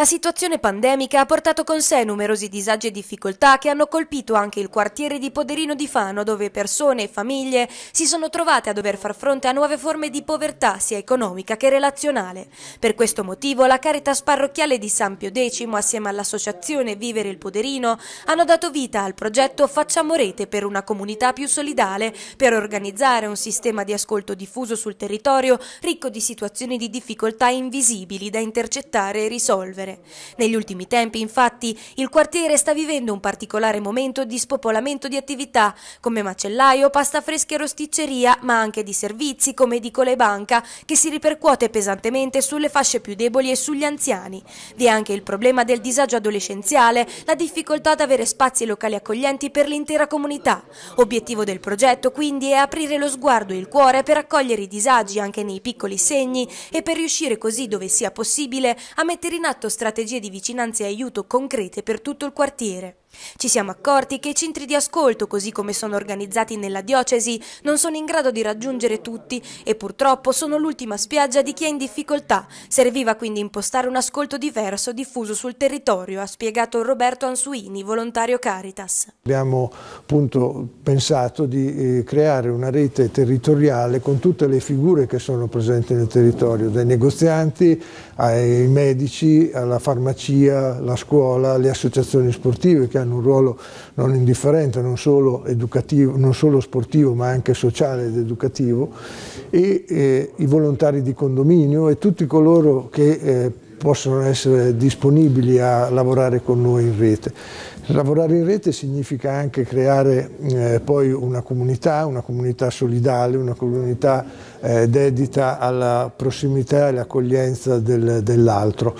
La situazione pandemica ha portato con sé numerosi disagi e difficoltà che hanno colpito anche il quartiere di Poderino di Fano, dove persone e famiglie si sono trovate a dover far fronte a nuove forme di povertà sia economica che relazionale. Per questo motivo la Caritas parrocchiale di San Pio X, assieme all'associazione Vivere il Poderino, hanno dato vita al progetto Facciamo rete per una comunità più solidale, per organizzare un sistema di ascolto diffuso sul territorio ricco di situazioni di difficoltà invisibili da intercettare e risolvere vivere. Negli ultimi tempi, infatti, il quartiere sta vivendo un particolare momento di spopolamento di attività, come macellaio, pasta fresca e rosticceria, ma anche di servizi come edicole e banca, che si ripercuote pesantemente sulle fasce più deboli e sugli anziani. Vi è anche il problema del disagio adolescenziale, la difficoltà ad avere spazi locali accoglienti per l'intera comunità. Obiettivo del progetto, quindi, è aprire lo sguardo e il cuore per accogliere i disagi anche nei piccoli segni e per riuscire così, dove sia possibile, a mettere in atto strategie di vicinanza e aiuto concrete per tutto il quartiere. Ci siamo accorti che i centri di ascolto, così come sono organizzati nella diocesi, non sono in grado di raggiungere tutti e purtroppo sono l'ultima spiaggia di chi è in difficoltà. Serviva quindi impostare un ascolto diverso diffuso sul territorio, ha spiegato Roberto Ansuini, volontario Caritas. Abbiamo appunto pensato di eh, creare una rete territoriale con tutte le figure che sono presenti nel territorio, dai negozianti ai medici, alla farmacia, alla scuola, alle associazioni sportive che hanno un ruolo non indifferente, non solo, non solo sportivo ma anche sociale ed educativo, e eh, i volontari di condominio e tutti coloro che eh, possono essere disponibili a lavorare con noi in rete. Lavorare in rete significa anche creare eh, poi una comunità, una comunità solidale, una comunità eh, dedita alla prossimità e all'accoglienza del, dell'altro.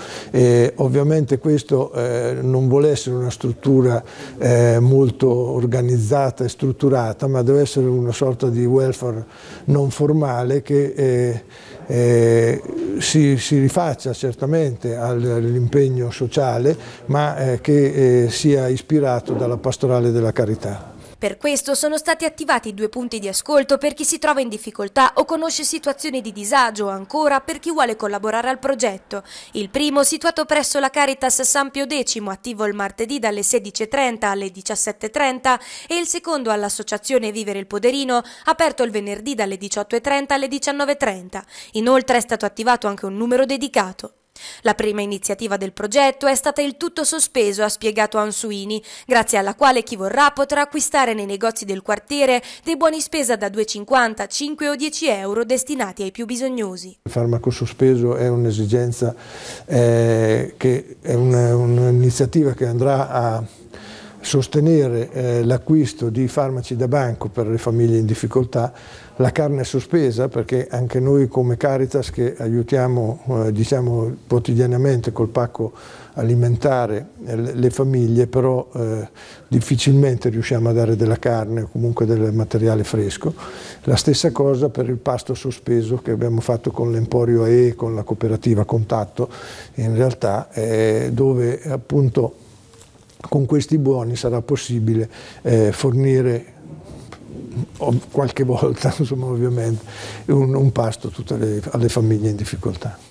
ovviamente questo eh, non vuole essere una struttura eh, molto organizzata e strutturata, ma deve essere una sorta di welfare non formale che eh, eh, si, si rifaccia certamente sicuramente all'impegno sociale, ma eh, che eh, sia ispirato dalla pastorale della carità. Per questo sono stati attivati due punti di ascolto per chi si trova in difficoltà o conosce situazioni di disagio o ancora per chi vuole collaborare al progetto. Il primo, situato presso la Caritas San Pio X, attivo il martedì dalle 16.30 alle 17.30 e il secondo all'Associazione Vivere il Poderino, aperto il venerdì dalle 18.30 alle 19.30. Inoltre è stato attivato anche un numero dedicato. La prima iniziativa del progetto è stata il tutto sospeso, ha spiegato Ansuini, grazie alla quale chi vorrà potrà acquistare nei negozi del quartiere dei buoni spesa da 2,50, 5 o 10 euro destinati ai più bisognosi. Il farmaco sospeso è un'esigenza eh, che è un'iniziativa che andrà a sostenere eh, l'acquisto di farmaci da banco per le famiglie in difficoltà, la carne è sospesa perché anche noi come Caritas che aiutiamo eh, diciamo, quotidianamente col pacco alimentare eh, le famiglie, però eh, difficilmente riusciamo a dare della carne o comunque del materiale fresco. La stessa cosa per il pasto sospeso che abbiamo fatto con l'Emporio AE, con la cooperativa Contatto, in realtà dove appunto con questi buoni sarà possibile eh, fornire qualche volta, insomma, ovviamente, un, un pasto alle, alle famiglie in difficoltà.